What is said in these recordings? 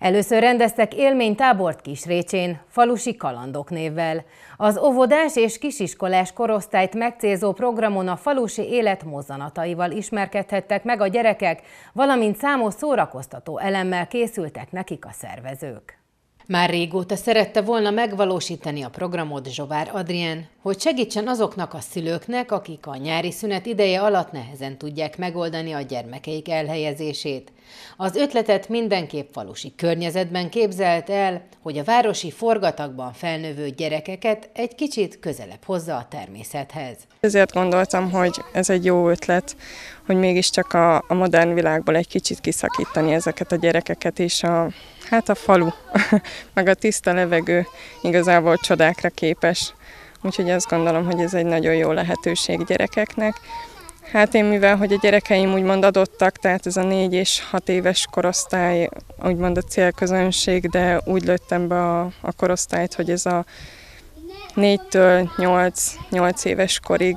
Először rendeztek élménytábort Kisrécsén, falusi kalandok névvel. Az óvodás és kisiskolás korosztályt megcélzó programon a falusi élet mozzanataival ismerkedhettek meg a gyerekek, valamint számos szórakoztató elemmel készültek nekik a szervezők. Már régóta szerette volna megvalósítani a programot Zsovár Adrien, hogy segítsen azoknak a szülőknek, akik a nyári szünet ideje alatt nehezen tudják megoldani a gyermekeik elhelyezését. Az ötletet mindenképp falusi környezetben képzelt el, hogy a városi forgatakban felnövő gyerekeket egy kicsit közelebb hozza a természethez. Ezért gondoltam, hogy ez egy jó ötlet, hogy mégiscsak a, a modern világból egy kicsit kiszakítani ezeket a gyerekeket és a Hát a falu, meg a tiszta levegő igazából csodákra képes. Úgyhogy azt gondolom, hogy ez egy nagyon jó lehetőség gyerekeknek. Hát én mivel, hogy a gyerekeim úgymond adottak, tehát ez a négy és hat éves korosztály úgymond a célközönség, de úgy lőttem be a, a korosztályt, hogy ez a négytől nyolc nyolc éves korig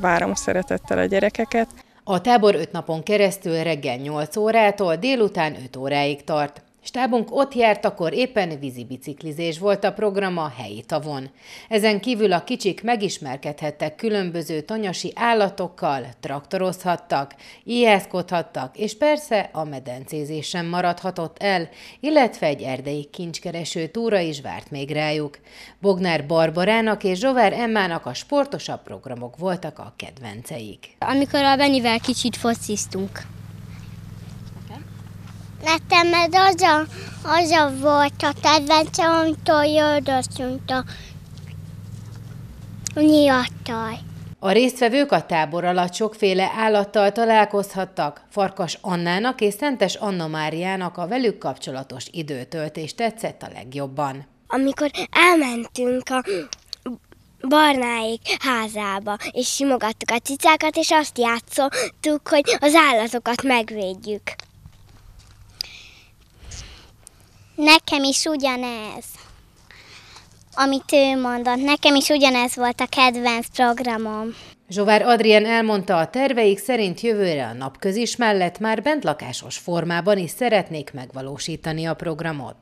várom szeretettel a gyerekeket. A tábor öt napon keresztül reggel 8 órától délután 5 óráig tart. Stábunk ott járt, akkor éppen vízi biciklizés volt a program a helyi tavon. Ezen kívül a kicsik megismerkedhettek különböző tanyasi állatokkal, traktorozhattak, ijeszkodhattak, és persze a medencézés sem maradhatott el, illetve egy erdei kincskereső túra is várt még rájuk. Bognár Barbarának és Zsovár Emmának a sportosabb programok voltak a kedvenceik. Amikor a Benivel kicsit fociztunk. Nekem ez az a, az a volt a kedvencem, amitől jöldöztünk a nyilattal. A résztvevők a tábor alatt sokféle állattal találkozhattak. Farkas Annának és Szentes Anna Máriának a velük kapcsolatos időtöltés tetszett a legjobban. Amikor elmentünk a barnáik házába, és simogattuk a cicákat, és azt játszottuk, hogy az állatokat megvédjük. Nekem is ugyanez, amit ő mondott. Nekem is ugyanez volt a kedvenc programom. Zsovár Adrien elmondta, a terveik szerint jövőre a napközis mellett már bentlakásos formában is szeretnék megvalósítani a programot.